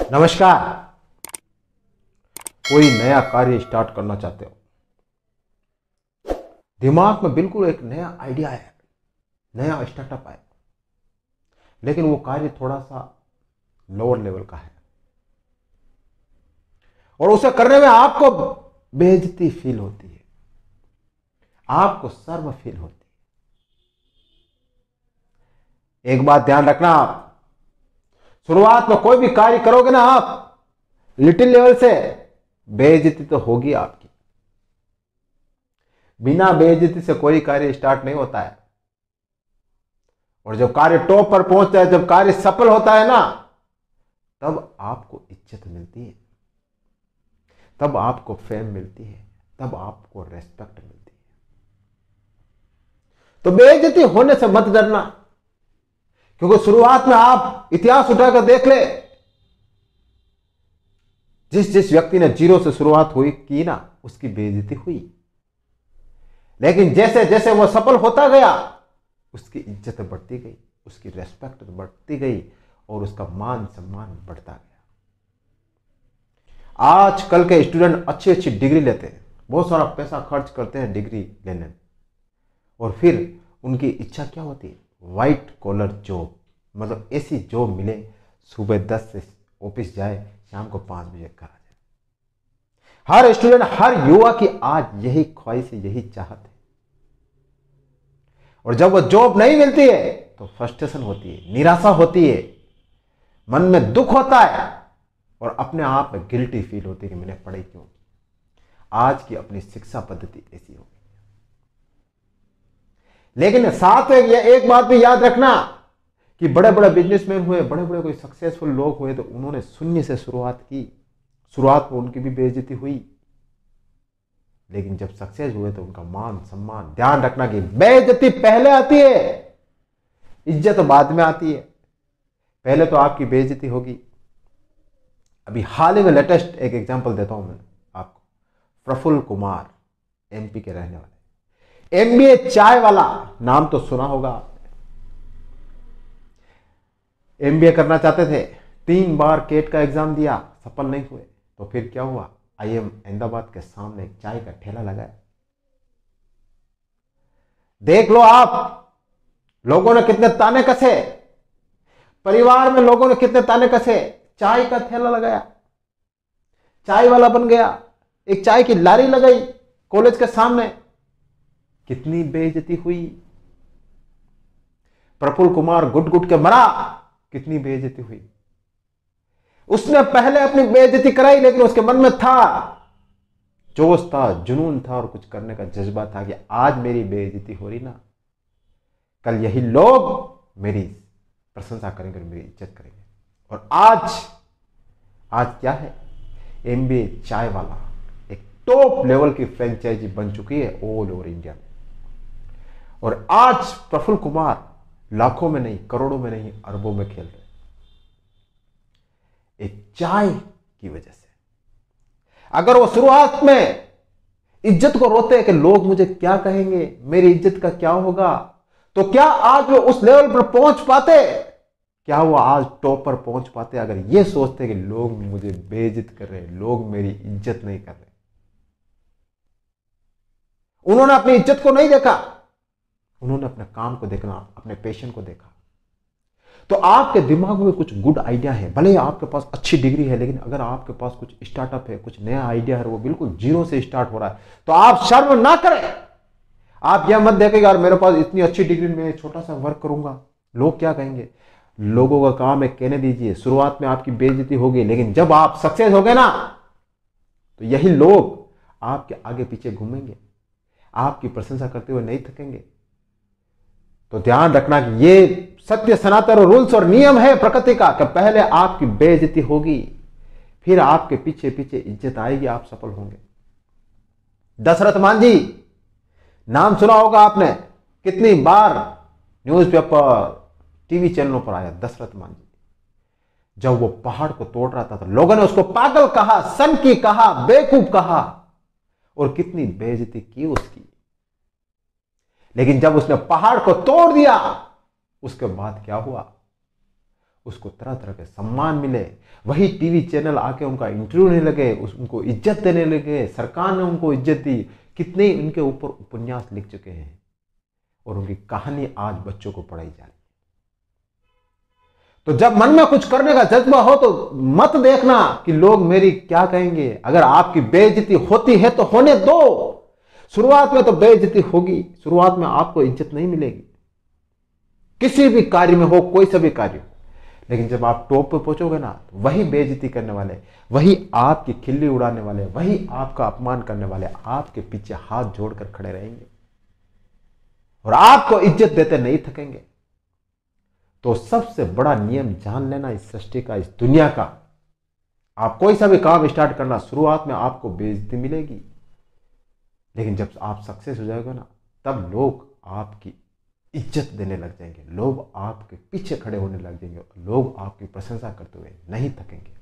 नमस्कार कोई नया कार्य स्टार्ट करना चाहते हो दिमाग में बिल्कुल एक नया आइडिया है नया स्टार्टअप आया लेकिन वो कार्य थोड़ा सा लोअर लेवल का है और उसे करने में आपको बेजती फील होती है आपको शर्म फील होती है एक बात ध्यान रखना आप शुरुआत में कोई भी कार्य करोगे ना आप लिटिल लेवल से बेइज्जती तो होगी आपकी बिना बेइज्जती से कोई कार्य स्टार्ट नहीं होता है और जब कार्य टॉप पर पहुंचता है जब कार्य सफल होता है ना तब आपको इज्जत मिलती है तब आपको फेम मिलती है तब आपको रेस्पेक्ट मिलती है तो बेइज्जती होने से मत डरना क्योंकि शुरुआत में आप इतिहास उठाकर देख ले जिस जिस व्यक्ति ने जीरो से शुरुआत हुई की ना उसकी बेइज्जती हुई लेकिन जैसे जैसे वह सफल होता गया उसकी इज्जत बढ़ती गई उसकी रेस्पेक्ट बढ़ती गई और उसका मान सम्मान बढ़ता गया आज कल के स्टूडेंट अच्छी अच्छी डिग्री लेते हैं बहुत सारा पैसा खर्च करते हैं डिग्री लेने और फिर उनकी इच्छा क्या होती है वाइट कॉलर जॉब मतलब ऐसी जॉब मिले सुबह दस से ऑफिस जाए शाम को पाँच बजे घर आ जाए हर स्टूडेंट हर युवा की आज यही ख्वाहिश यही चाहत है और जब वह जॉब नहीं मिलती है तो फ्रस्ट्रेशन होती है निराशा होती है मन में दुख होता है और अपने आप में गिल्टी फील होती है कि मैंने पढ़ाई क्यों की आज की अपनी शिक्षा पद्धति ऐसी हो गई लेकिन साथ में एक बात भी याद रखना कि बड़े बड़े बिजनेसमैन हुए बड़े बड़े कोई सक्सेसफुल लोग हुए तो उन्होंने शून्य से शुरुआत की शुरुआत में उनकी भी बेइज्जती हुई लेकिन जब सक्सेस हुए तो उनका मान सम्मान ध्यान रखना कि बेइज्जती पहले आती है इज्जत तो बाद में आती है पहले तो आपकी बेइज्जती होगी अभी हाल ही में लेटेस्ट एक एग्जाम्पल देता हूं मैं आपको प्रफुल्ल कुमार एमपी के रहने वाले एमबीए चाय वाला नाम तो सुना होगा एम करना चाहते थे तीन बार केट का एग्ज़ाम दिया सफल नहीं हुए तो फिर क्या हुआ आई एम अहमदाबाद के सामने एक चाय का ठेला लगाया देख लो आप लोगों ने कितने ताने कसे परिवार में लोगों ने कितने ताने कसे चाय का ठेला लगाया चाय वाला बन गया एक चाय की लारी लगाई कॉलेज के सामने कितनी बेइज्जती हुई प्रफुल कुमार गुट गुट के मरा कितनी बेइज्जती हुई उसने पहले अपनी बेइज्जती कराई लेकिन उसके मन में था जोश था जुनून था और कुछ करने का जज्बा था कि आज मेरी बेइज्जती हो रही ना कल यही लोग मेरी प्रशंसा करेंगे और मेरी इज्जत करेंगे और आज आज क्या है एम चाय वाला एक टॉप लेवल की फ्रेंचाइजी बन चुकी है ऑल ओवर इंडिया में और आज प्रफुल्ल कुमार लाखों में नहीं करोड़ों में नहीं अरबों में खेल रहे एक चाय की वजह से अगर वो शुरुआत में इज्जत को रोते हैं कि लोग मुझे क्या कहेंगे मेरी इज्जत का क्या होगा तो क्या आज वो उस लेवल पर पहुंच पाते क्या वो आज टॉप पर पहुंच पाते अगर ये सोचते कि लोग मुझे बेइज्जत कर रहे हैं लोग मेरी इज्जत नहीं कर रहे उन्होंने अपनी इज्जत को नहीं देखा उन्होंने अपने काम को देखना अपने पेशन को देखा तो आपके दिमाग में कुछ गुड आइडिया है भले ही आपके पास अच्छी डिग्री है लेकिन अगर आपके पास कुछ स्टार्टअप है कुछ नया आइडिया है वो बिल्कुल जीरो से स्टार्ट हो रहा है तो आप शर्म ना करें आप यह मत देखें यार मेरे पास इतनी अच्छी डिग्री में छोटा सा वर्क करूंगा लोग क्या कहेंगे लोगों का काम है कहने दीजिए शुरुआत में आपकी बेइज्जती होगी लेकिन जब आप सक्सेस हो गए ना तो यही लोग आपके आगे पीछे घूमेंगे आपकी प्रशंसा करते हुए नहीं थकेंगे तो ध्यान रखना कि ये सत्य सनातन रूल्स और नियम है प्रकृति का कि पहले आपकी बेइज्जती होगी फिर आपके पीछे पीछे इज्जत आएगी आप सफल होंगे दशरथ मान जी नाम सुना होगा आपने कितनी बार न्यूज़पेपर टीवी चैनलों पर आया दशरथ मान जी जब वो पहाड़ को तोड़ रहा था तो लोगों ने उसको पागल कहा सन की कहा बेकूफ कहा और कितनी बेइज्जती की उसकी लेकिन जब उसने पहाड़ को तोड़ दिया उसके बाद क्या हुआ उसको तरह तरह के सम्मान मिले वही टीवी चैनल आके उनका इंटरव्यू लेने लगे उस उनको इज्जत देने लगे सरकार ने उनको इज्जत दी कितने उनके ऊपर उपन्यास लिख चुके हैं और उनकी कहानी आज बच्चों को पढ़ाई जा रही है तो जब मन में कुछ करने का जज्बा हो तो मत देखना कि लोग मेरी क्या कहेंगे अगर आपकी बेइज्जती होती है तो होने दो शुरुआत में तो बेइज्जती होगी शुरुआत में आपको इज्जत नहीं मिलेगी किसी भी कार्य में हो कोई सा भी कार्य लेकिन जब आप टॉप पर पहुंचोगे ना तो वही बेइज्जती करने वाले वही आपकी खिल्ली उड़ाने वाले वही आपका अपमान करने वाले आपके पीछे हाथ जोड़कर खड़े रहेंगे और आपको इज्जत देते नहीं थकेंगे तो सबसे बड़ा नियम जान लेना इस सृष्टि का इस दुनिया का आप कोई सा भी काम स्टार्ट करना शुरुआत में आपको बेइज्जती मिलेगी लेकिन जब आप सक्सेस हो जाएगा ना तब लोग आपकी इज्जत देने लग जाएंगे लोग आपके पीछे खड़े होने लग जाएंगे लोग आपकी प्रशंसा करते हुए नहीं थकेंगे